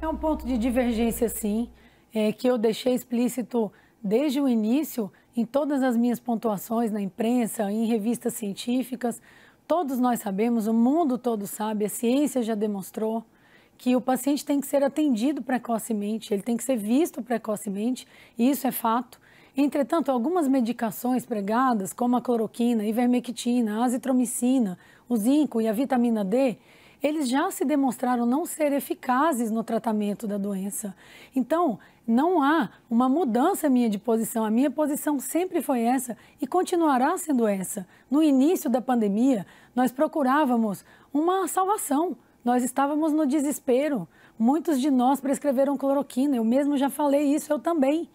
É um ponto de divergência, sim, é, que eu deixei explícito desde o início em todas as minhas pontuações na imprensa, em revistas científicas. Todos nós sabemos, o mundo todo sabe, a ciência já demonstrou que o paciente tem que ser atendido precocemente, ele tem que ser visto precocemente, e isso é fato. Entretanto, algumas medicações pregadas, como a cloroquina, ivermectina, a azitromicina, o zinco e a vitamina D, eles já se demonstraram não ser eficazes no tratamento da doença. Então, não há uma mudança minha de posição. A minha posição sempre foi essa e continuará sendo essa. No início da pandemia, nós procurávamos uma salvação. Nós estávamos no desespero. Muitos de nós prescreveram cloroquina. Eu mesmo já falei isso, eu também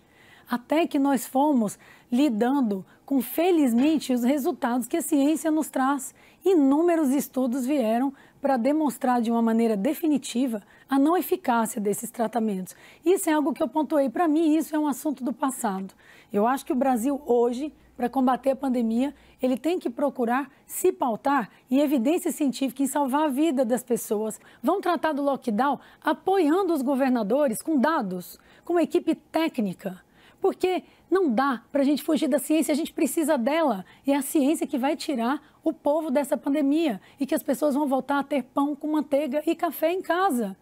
até que nós fomos lidando com, felizmente, os resultados que a ciência nos traz. Inúmeros estudos vieram para demonstrar de uma maneira definitiva a não eficácia desses tratamentos. Isso é algo que eu pontuei. Para mim, isso é um assunto do passado. Eu acho que o Brasil hoje, para combater a pandemia, ele tem que procurar se pautar em evidência científica, em salvar a vida das pessoas. Vão tratar do lockdown apoiando os governadores com dados, com equipe técnica porque não dá para a gente fugir da ciência, a gente precisa dela. E é a ciência que vai tirar o povo dessa pandemia e que as pessoas vão voltar a ter pão com manteiga e café em casa.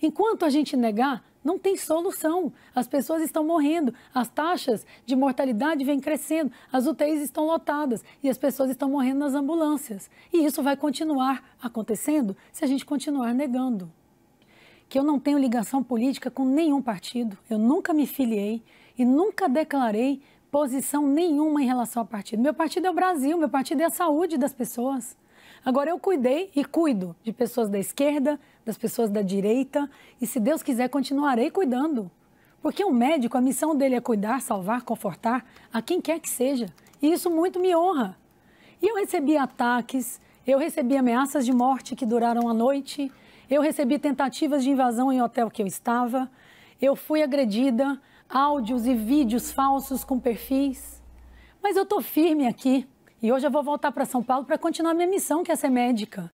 Enquanto a gente negar, não tem solução. As pessoas estão morrendo, as taxas de mortalidade vêm crescendo, as UTIs estão lotadas e as pessoas estão morrendo nas ambulâncias. E isso vai continuar acontecendo se a gente continuar negando. Que eu não tenho ligação política com nenhum partido, eu nunca me filiei, e nunca declarei posição nenhuma em relação ao partido. Meu partido é o Brasil, meu partido é a saúde das pessoas. Agora, eu cuidei e cuido de pessoas da esquerda, das pessoas da direita, e se Deus quiser, continuarei cuidando. Porque um médico, a missão dele é cuidar, salvar, confortar a quem quer que seja. E isso muito me honra. E eu recebi ataques, eu recebi ameaças de morte que duraram a noite, eu recebi tentativas de invasão em hotel que eu estava, eu fui agredida, áudios e vídeos falsos com perfis. Mas eu tô firme aqui e hoje eu vou voltar para São Paulo para continuar minha missão, que é ser médica.